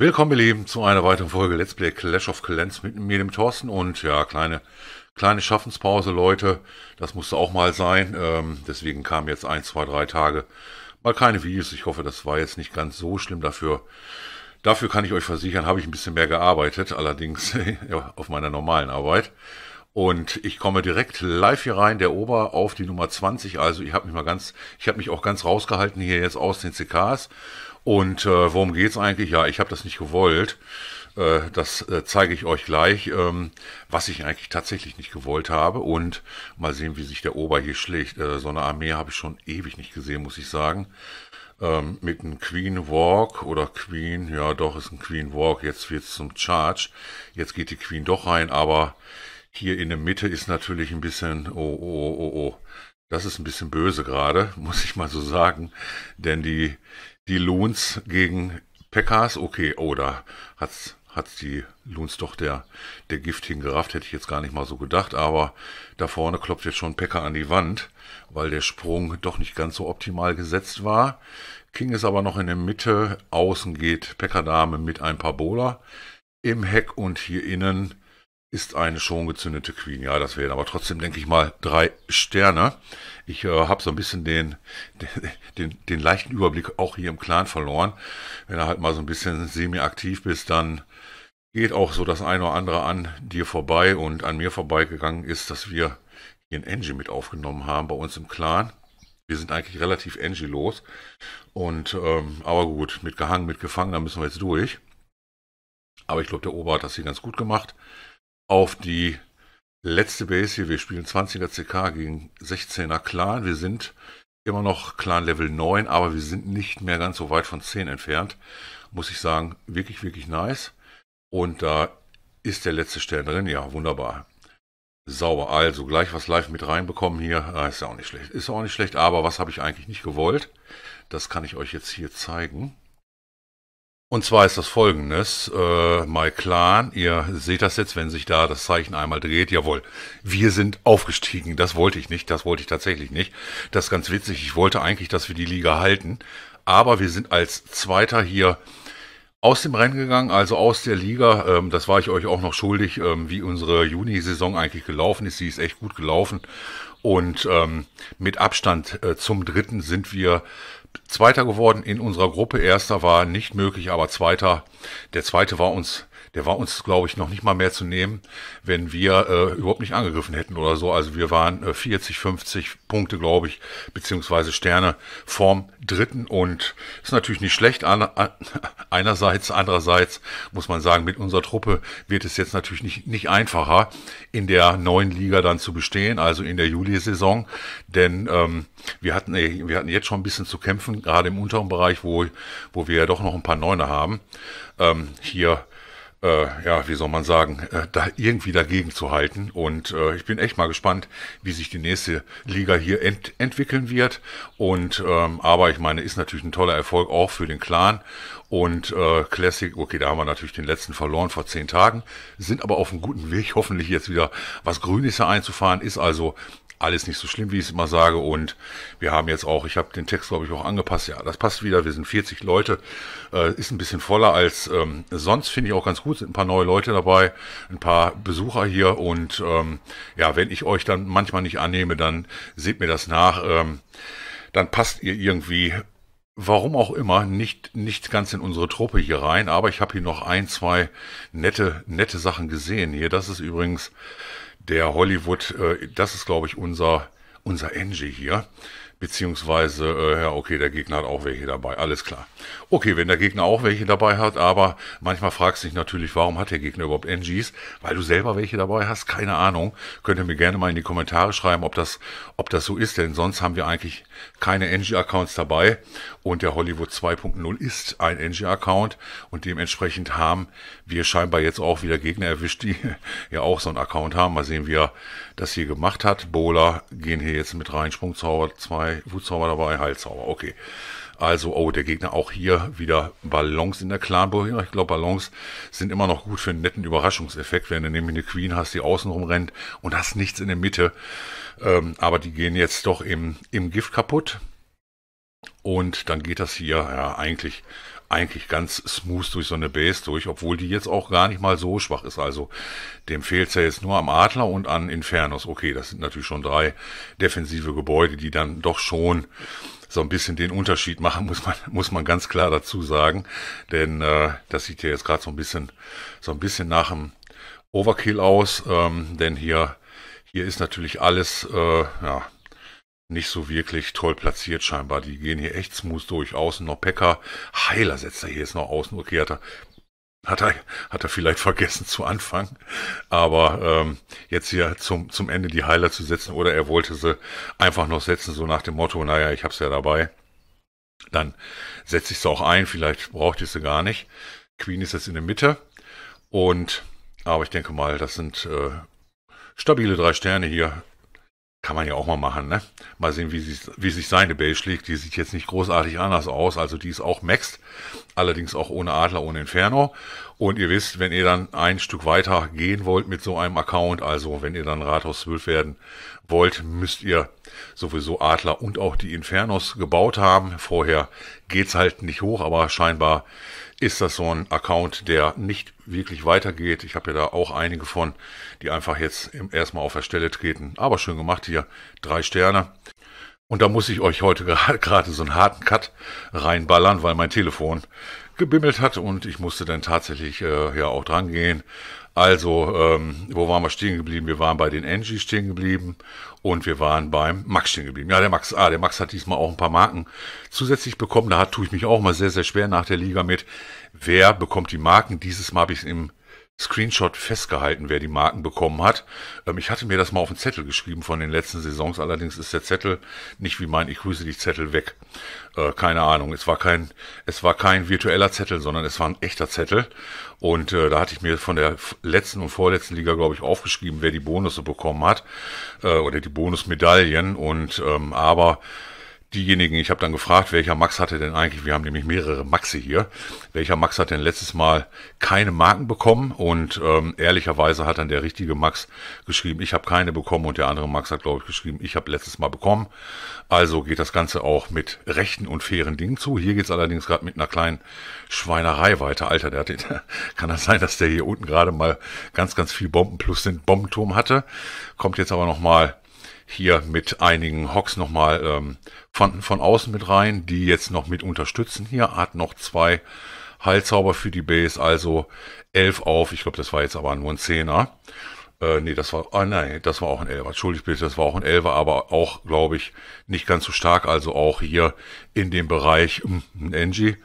Willkommen, ihr Lieben, zu einer weiteren Folge Let's Play Clash of Clans mit mir, dem Thorsten. Und ja, kleine, kleine Schaffenspause, Leute. Das musste auch mal sein. Ähm, deswegen kamen jetzt ein, zwei, drei Tage mal keine Videos. Ich hoffe, das war jetzt nicht ganz so schlimm dafür. Dafür kann ich euch versichern, habe ich ein bisschen mehr gearbeitet, allerdings ja, auf meiner normalen Arbeit. Und ich komme direkt live hier rein, der Ober auf die Nummer 20. Also ich habe mich mal ganz, ich habe mich auch ganz rausgehalten hier jetzt aus den CKs und äh, worum geht es eigentlich? Ja, ich habe das nicht gewollt. Äh, das äh, zeige ich euch gleich, ähm, was ich eigentlich tatsächlich nicht gewollt habe. Und mal sehen, wie sich der Ober hier schlägt. Äh, so eine Armee habe ich schon ewig nicht gesehen, muss ich sagen. Ähm, mit einem Queen Walk oder Queen, ja doch, ist ein Queen Walk. Jetzt wird es zum Charge. Jetzt geht die Queen doch rein, aber hier in der Mitte ist natürlich ein bisschen, oh, oh, oh, oh. oh. Das ist ein bisschen böse gerade, muss ich mal so sagen. Denn die, die Loons gegen Packers. Okay, oh, da hat's hat die Loons doch der, der Gift hingerafft. Hätte ich jetzt gar nicht mal so gedacht. Aber da vorne klopft jetzt schon Packer an die Wand, weil der Sprung doch nicht ganz so optimal gesetzt war. King ist aber noch in der Mitte. Außen geht Packer Dame mit ein paar Bowler im Heck und hier innen ist eine schon gezündete Queen. Ja, das wären aber trotzdem, denke ich mal, drei Sterne. Ich äh, habe so ein bisschen den, den, den leichten Überblick auch hier im Clan verloren. Wenn du halt mal so ein bisschen semi-aktiv bist, dann geht auch so das eine oder andere an dir vorbei und an mir vorbeigegangen ist, dass wir hier ein Engie mit aufgenommen haben bei uns im Clan. Wir sind eigentlich relativ engie los Und, ähm, aber gut, mit Gehangen, mit Gefangen, da müssen wir jetzt durch. Aber ich glaube, der Ober hat das hier ganz gut gemacht auf die letzte Base hier. Wir spielen 20er CK gegen 16er Clan. Wir sind immer noch Clan Level 9, aber wir sind nicht mehr ganz so weit von 10 entfernt. Muss ich sagen, wirklich, wirklich nice. Und da ist der letzte Stern drin. Ja, wunderbar. Sauber. Also gleich was live mit reinbekommen hier. Ah, ist ja auch nicht schlecht. Ist auch nicht schlecht, aber was habe ich eigentlich nicht gewollt? Das kann ich euch jetzt hier zeigen. Und zwar ist das folgendes, äh, My Clan, ihr seht das jetzt, wenn sich da das Zeichen einmal dreht, jawohl, wir sind aufgestiegen, das wollte ich nicht, das wollte ich tatsächlich nicht. Das ist ganz witzig, ich wollte eigentlich, dass wir die Liga halten, aber wir sind als Zweiter hier aus dem Rennen gegangen, also aus der Liga. Ähm, das war ich euch auch noch schuldig, ähm, wie unsere Juni-Saison eigentlich gelaufen ist, sie ist echt gut gelaufen. Und ähm, mit Abstand äh, zum Dritten sind wir Zweiter geworden in unserer Gruppe. Erster war nicht möglich, aber Zweiter. Der Zweite war uns der war uns, glaube ich, noch nicht mal mehr zu nehmen, wenn wir äh, überhaupt nicht angegriffen hätten oder so. Also wir waren äh, 40, 50 Punkte, glaube ich, beziehungsweise Sterne vorm dritten und ist natürlich nicht schlecht an, an, einerseits, andererseits muss man sagen, mit unserer Truppe wird es jetzt natürlich nicht, nicht einfacher, in der neuen Liga dann zu bestehen, also in der Juli-Saison, denn ähm, wir, hatten, äh, wir hatten jetzt schon ein bisschen zu kämpfen, gerade im unteren Bereich, wo, wo wir ja doch noch ein paar Neune haben. Ähm, hier äh, ja, wie soll man sagen, äh, da irgendwie dagegen zu halten. Und äh, ich bin echt mal gespannt, wie sich die nächste Liga hier ent entwickeln wird. Und ähm, aber ich meine, ist natürlich ein toller Erfolg auch für den Clan. Und äh, Classic, okay, da haben wir natürlich den letzten verloren vor zehn Tagen, sind aber auf einem guten Weg, hoffentlich jetzt wieder was Grünes einzufahren, ist also alles nicht so schlimm, wie ich es immer sage. Und wir haben jetzt auch, ich habe den Text, glaube ich, auch angepasst. Ja, das passt wieder. Wir sind 40 Leute. Äh, ist ein bisschen voller als ähm, sonst, finde ich auch ganz gut. Sind ein paar neue Leute dabei, ein paar Besucher hier. Und ähm, ja, wenn ich euch dann manchmal nicht annehme, dann seht mir das nach. Ähm, dann passt ihr irgendwie warum auch immer, nicht, nicht ganz in unsere Truppe hier rein, aber ich habe hier noch ein, zwei nette, nette Sachen gesehen. Hier, das ist übrigens der Hollywood, äh, das ist, glaube ich, unser, unser Angie hier. Beziehungsweise, äh, ja, okay, der Gegner hat auch welche dabei, alles klar. Okay, wenn der Gegner auch welche dabei hat, aber manchmal fragst du dich natürlich, warum hat der Gegner überhaupt NGs? Weil du selber welche dabei hast? Keine Ahnung. Könnt ihr mir gerne mal in die Kommentare schreiben, ob das, ob das so ist, denn sonst haben wir eigentlich keine NG-Accounts dabei und der Hollywood 2.0 ist ein NG-Account und dementsprechend haben wir scheinbar jetzt auch wieder Gegner erwischt, die ja auch so einen Account haben. Mal sehen, wie er das hier gemacht hat. Bola gehen hier jetzt mit rein, Sprungzauber, zwei Wutzauber dabei, Heilzauber, okay. Also, oh, der Gegner auch hier wieder Ballons in der Clanburg. Ich glaube, Ballons sind immer noch gut für einen netten Überraschungseffekt, wenn du nämlich eine Queen hast, die außenrum rennt und hast nichts in der Mitte. Ähm, aber die gehen jetzt doch im, im Gift kaputt. Und dann geht das hier ja eigentlich eigentlich ganz smooth durch so eine Base durch, obwohl die jetzt auch gar nicht mal so schwach ist. Also dem fehlt es ja jetzt nur am Adler und an Infernos. Okay, das sind natürlich schon drei defensive Gebäude, die dann doch schon so ein bisschen den Unterschied machen, muss man, muss man ganz klar dazu sagen. Denn äh, das sieht ja jetzt gerade so ein bisschen, so ein bisschen nach einem Overkill aus. Ähm, denn hier, hier ist natürlich alles, äh, ja, nicht so wirklich toll platziert scheinbar. Die gehen hier echt smooth durch. Außen noch Pekka. Heiler setzt er hier jetzt noch außen. Okay, hat er hat er, hat er vielleicht vergessen zu anfangen. Aber ähm, jetzt hier zum, zum Ende die Heiler zu setzen oder er wollte sie einfach noch setzen, so nach dem Motto, naja, ich hab's ja dabei. Dann setze ich sie auch ein, vielleicht braucht ihr sie gar nicht. Queen ist jetzt in der Mitte. Und aber ich denke mal, das sind äh, stabile drei Sterne hier. Kann man ja auch mal machen, ne? Mal sehen, wie, sich, wie sich seine Base schlägt. Die sieht jetzt nicht großartig anders aus. Also die ist auch maxed. Allerdings auch ohne Adler, ohne Inferno. Und ihr wisst, wenn ihr dann ein Stück weiter gehen wollt mit so einem Account, also wenn ihr dann Rathaus 12 werden wollt, müsst ihr sowieso Adler und auch die Infernos gebaut haben. Vorher geht's halt nicht hoch, aber scheinbar ist das so ein Account, der nicht wirklich weitergeht. Ich habe ja da auch einige von, die einfach jetzt erstmal auf der Stelle treten. Aber schön gemacht hier. Drei Sterne. Und da muss ich euch heute gerade so einen harten Cut reinballern, weil mein Telefon gebimmelt hat und ich musste dann tatsächlich äh, ja auch dran gehen also, ähm, wo waren wir stehen geblieben? Wir waren bei den Angie stehen geblieben und wir waren beim Max stehen geblieben. Ja, der Max, ah, der Max hat diesmal auch ein paar Marken zusätzlich bekommen. Da tue ich mich auch mal sehr, sehr schwer nach der Liga mit. Wer bekommt die Marken? Dieses Mal habe ich es im Screenshot festgehalten, wer die Marken bekommen hat. Ähm, ich hatte mir das mal auf den Zettel geschrieben von den letzten Saisons, allerdings ist der Zettel nicht wie mein Ich grüße dich Zettel weg. Äh, keine Ahnung, es war kein, es war kein virtueller Zettel, sondern es war ein echter Zettel. Und äh, da hatte ich mir von der letzten und vorletzten Liga, glaube ich, aufgeschrieben, wer die Bonusse bekommen hat äh, oder die Bonusmedaillen. Und ähm, aber diejenigen, ich habe dann gefragt, welcher Max hatte denn eigentlich, wir haben nämlich mehrere Maxe hier, welcher Max hat denn letztes Mal keine Marken bekommen und ähm, ehrlicherweise hat dann der richtige Max geschrieben, ich habe keine bekommen und der andere Max hat, glaube ich, geschrieben, ich habe letztes Mal bekommen. Also geht das Ganze auch mit rechten und fairen Dingen zu. Hier geht's allerdings gerade mit einer kleinen Schweinerei weiter. Alter, der hat den, kann das sein, dass der hier unten gerade mal ganz, ganz viel Bomben plus den Bombenturm hatte. Kommt jetzt aber nochmal hier mit einigen Hocks nochmal ähm, von, von außen mit rein, die jetzt noch mit unterstützen. Hier hat noch zwei Heilzauber für die Base, also 11 auf. Ich glaube, das war jetzt aber nur ein Zehner. Äh, nee, das war, ah, nein, das war auch ein Elfer. Entschuldigt bitte, das war auch ein Elfer, aber auch, glaube ich, nicht ganz so stark. Also auch hier in dem Bereich hm, ein Engie.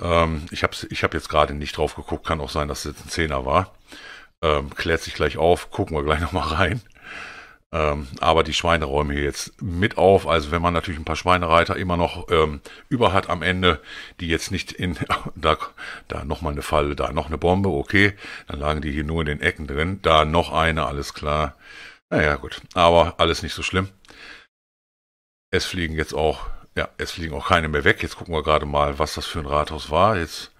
Ähm, ich habe ich hab jetzt gerade nicht drauf geguckt. Kann auch sein, dass es jetzt ein Zehner war. Ähm, klärt sich gleich auf. Gucken wir gleich nochmal rein. Ähm, aber die Schweine räumen hier jetzt mit auf. Also wenn man natürlich ein paar Schweinereiter immer noch ähm, über hat am Ende, die jetzt nicht in, da, da nochmal eine Falle, da noch eine Bombe, okay, dann lagen die hier nur in den Ecken drin, da noch eine, alles klar. Naja, gut, aber alles nicht so schlimm. Es fliegen jetzt auch, ja, es fliegen auch keine mehr weg. Jetzt gucken wir gerade mal, was das für ein Rathaus war. Jetzt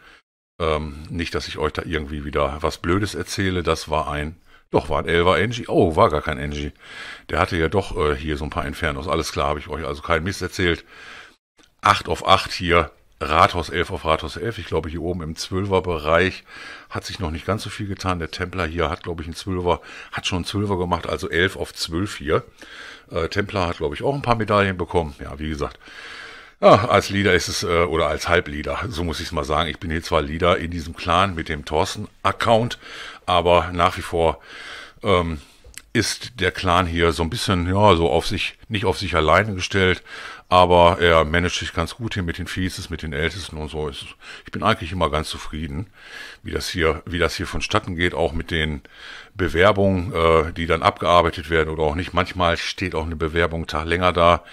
ähm, nicht, dass ich euch da irgendwie wieder was Blödes erzähle. Das war ein doch, war ein Elfer Angie. Oh, war gar kein Angie. Der hatte ja doch äh, hier so ein paar Infernos. Alles klar, habe ich euch also keinen Mist erzählt. 8 auf 8 hier. Rathaus 11 auf Rathaus 11. Ich glaube, hier oben im 12er Bereich hat sich noch nicht ganz so viel getan. Der Templer hier hat, glaube ich, einen 12er, hat schon einen 12er gemacht, also 11 auf 12 hier. Äh, Templer hat, glaube ich, auch ein paar Medaillen bekommen. Ja, wie gesagt, ja, ah, als Leader ist es, äh, oder als Halbleader, so muss ich es mal sagen. Ich bin hier zwar Leader in diesem Clan mit dem Thorsten-Account, aber nach wie vor ähm, ist der Clan hier so ein bisschen, ja, so auf sich, nicht auf sich alleine gestellt, aber er managt sich ganz gut hier mit den Fieses, mit den Ältesten und so. Ich bin eigentlich immer ganz zufrieden, wie das hier, wie das hier vonstatten geht, auch mit den Bewerbungen, äh, die dann abgearbeitet werden oder auch nicht. Manchmal steht auch eine Bewerbung einen Tag länger da,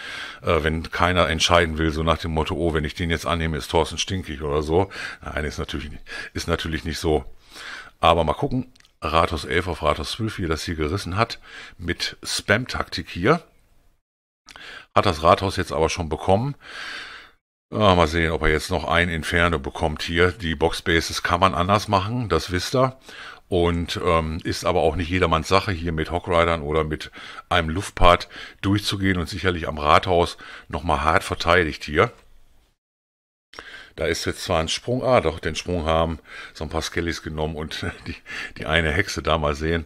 äh, wenn keiner entscheiden will, so nach dem Motto, oh, wenn ich den jetzt annehme, ist Thorsten stinkig oder so. Nein, ist natürlich, ist natürlich nicht so. Aber mal gucken. Rathos 11 auf Rathos 12, wie er das hier gerissen hat, mit Spam-Taktik hier. Hat das Rathaus jetzt aber schon bekommen. Ah, mal sehen, ob er jetzt noch ein Inferno bekommt hier. Die Boxbases kann man anders machen, das wisst ihr. Und ähm, ist aber auch nicht jedermanns Sache, hier mit Hockridern oder mit einem Luftpart durchzugehen und sicherlich am Rathaus nochmal hart verteidigt hier. Da ist jetzt zwar ein Sprung, ah doch, den Sprung haben so ein paar Skellys genommen und die, die eine Hexe da mal sehen.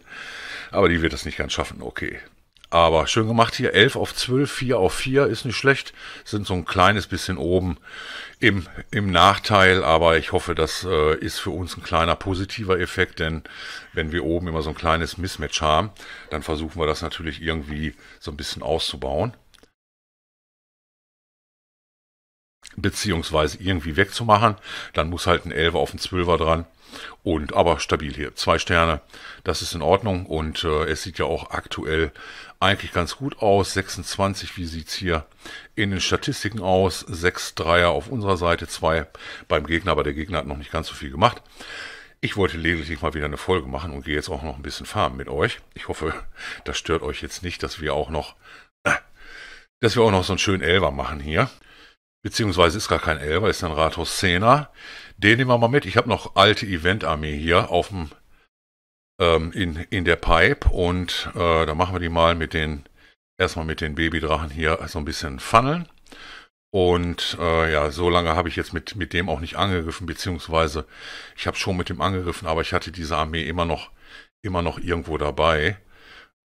Aber die wird das nicht ganz schaffen, okay. Aber schön gemacht hier, 11 auf 12, 4 auf 4 ist nicht schlecht, sind so ein kleines bisschen oben im, im Nachteil, aber ich hoffe, das äh, ist für uns ein kleiner positiver Effekt, denn wenn wir oben immer so ein kleines Mismatch haben, dann versuchen wir das natürlich irgendwie so ein bisschen auszubauen. beziehungsweise irgendwie wegzumachen. Dann muss halt ein 11 auf ein 12er dran. Und aber stabil hier. Zwei Sterne, das ist in Ordnung. Und äh, es sieht ja auch aktuell eigentlich ganz gut aus. 26, wie sieht's hier in den Statistiken aus? 6 Dreier auf unserer Seite, 2 beim Gegner, aber der Gegner hat noch nicht ganz so viel gemacht. Ich wollte lediglich mal wieder eine Folge machen und gehe jetzt auch noch ein bisschen farmen mit euch. Ich hoffe, das stört euch jetzt nicht, dass wir auch noch, äh, dass wir auch noch so einen schönen Elver machen hier beziehungsweise ist gar kein Elber, ist ein Rathaus Zehner. Den nehmen wir mal mit. Ich habe noch alte Event-Armee hier auf dem ähm, in, in der Pipe und äh, da machen wir die mal mit den erstmal mit den Babydrachen hier so ein bisschen funneln. Und äh, ja, so lange habe ich jetzt mit, mit dem auch nicht angegriffen, beziehungsweise ich habe schon mit dem angegriffen, aber ich hatte diese Armee immer noch, immer noch irgendwo dabei.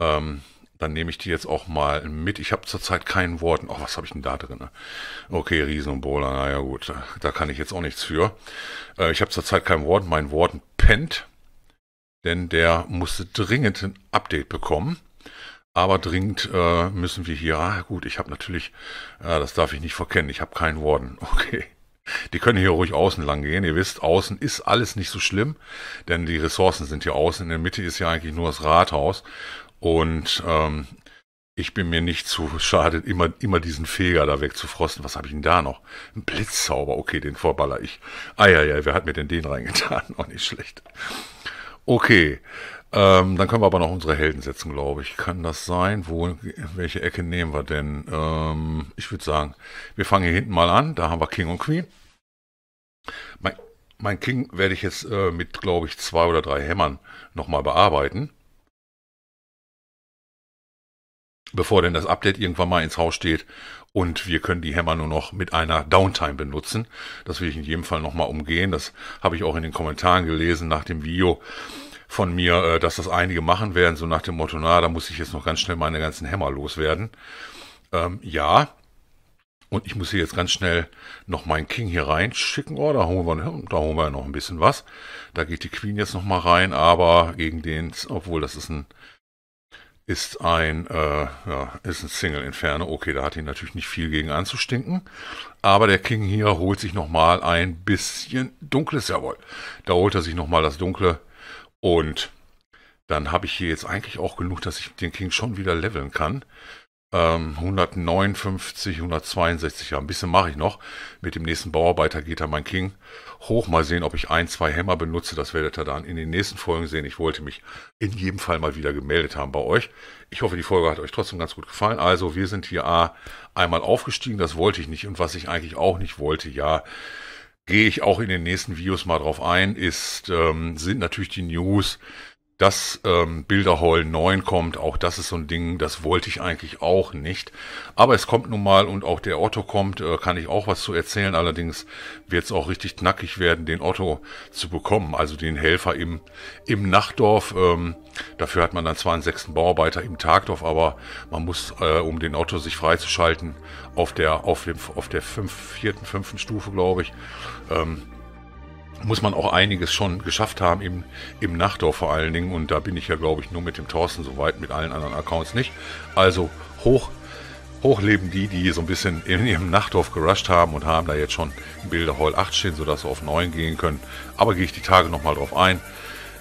Ähm, dann nehme ich die jetzt auch mal mit. Ich habe zurzeit kein Wort. Oh, was habe ich denn da drin? Ne? Okay, Riesen und Bowler. Naja, gut, da, kann ich jetzt auch nichts für. Äh, ich habe zurzeit kein Wort. Mein Wort pennt, denn der musste dringend ein Update bekommen. Aber dringend äh, müssen wir hier, ah, gut, ich habe natürlich, äh, das darf ich nicht verkennen, ich habe keinen Warden. Okay. Die können hier ruhig außen lang gehen. Ihr wisst, außen ist alles nicht so schlimm, denn die Ressourcen sind hier außen. In der Mitte ist ja eigentlich nur das Rathaus. Und ähm, ich bin mir nicht zu schade, immer, immer diesen Feger da wegzufrosten. Was habe ich denn da noch? Ein Blitzzauber. Okay, den vorballer ich. Ah ja, ja, wer hat mir denn den reingetan? Auch nicht schlecht. Okay, ähm, dann können wir aber noch unsere Helden setzen, glaube ich. Kann das sein? Wo, welche Ecke nehmen wir denn? Ähm, ich würde sagen, wir fangen hier hinten mal an. Da haben wir King und Queen. Mein, mein King werde ich jetzt äh, mit, glaube ich, zwei oder drei Hämmern nochmal bearbeiten. bevor denn das Update irgendwann mal ins Haus steht. Und wir können die Hämmer nur noch mit einer Downtime benutzen. Das will ich in jedem Fall nochmal umgehen. Das habe ich auch in den Kommentaren gelesen nach dem Video von mir, äh, dass das einige machen werden. So nach dem Motto, na, da muss ich jetzt noch ganz schnell meine ganzen Hämmer loswerden. Ähm, ja. Und ich muss hier jetzt ganz schnell noch meinen King hier reinschicken. Oh, da holen wir, hm, da holen wir noch ein bisschen was. Da geht die Queen jetzt nochmal rein, aber gegen den, obwohl das ist ein ist ein, äh, ja, ist ein Single Inferno. Okay, da hat ihn natürlich nicht viel gegen anzustinken. Aber der King hier holt sich nochmal ein bisschen dunkles, jawohl. Da holt er sich nochmal das Dunkle. Und dann habe ich hier jetzt eigentlich auch genug, dass ich den King schon wieder leveln kann. 159, ähm, 162, ja, ein bisschen mache ich noch. Mit dem nächsten Bauarbeiter geht er mein King hoch. Mal sehen, ob ich ein, zwei Hämmer benutze. Das werdet ihr dann in den nächsten Folgen sehen. Ich wollte mich in jedem Fall mal wieder gemeldet haben bei euch. Ich hoffe, die Folge hat euch trotzdem ganz gut gefallen. Also, wir sind hier A, einmal aufgestiegen. Das wollte ich nicht. Und was ich eigentlich auch nicht wollte, ja, gehe ich auch in den nächsten Videos mal drauf ein, ist, ähm, sind natürlich die News, dass ähm, Bilderhall 9 kommt, auch das ist so ein Ding, das wollte ich eigentlich auch nicht. Aber es kommt nun mal und auch der Otto kommt, äh, kann ich auch was zu erzählen. Allerdings wird es auch richtig knackig werden, den Otto zu bekommen, also den Helfer im, im Nachtdorf. Ähm, dafür hat man dann zwar einen sechsten Bauarbeiter im Tagdorf, aber man muss, äh, um den Otto sich freizuschalten, auf der, auf dem, auf der fünf, vierten, fünften Stufe, glaube ich, ähm, muss man auch einiges schon geschafft haben, im, im Nachtdorf vor allen Dingen. Und da bin ich ja, glaube ich, nur mit dem Thorsten soweit, mit allen anderen Accounts nicht. Also hoch, hoch leben die, die so ein bisschen in ihrem Nachtdorf gerusht haben und haben da jetzt schon Bilder Hall 8 stehen, sodass sie auf 9 gehen können. Aber gehe ich die Tage nochmal drauf ein.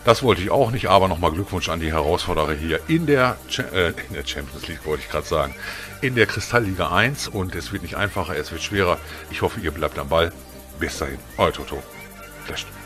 Das wollte ich auch nicht, aber nochmal Glückwunsch an die Herausforderer hier in der, äh, in der Champions League, wollte ich gerade sagen, in der Kristallliga 1. Und es wird nicht einfacher, es wird schwerer. Ich hoffe, ihr bleibt am Ball. Bis dahin, euer Toto. Конечно.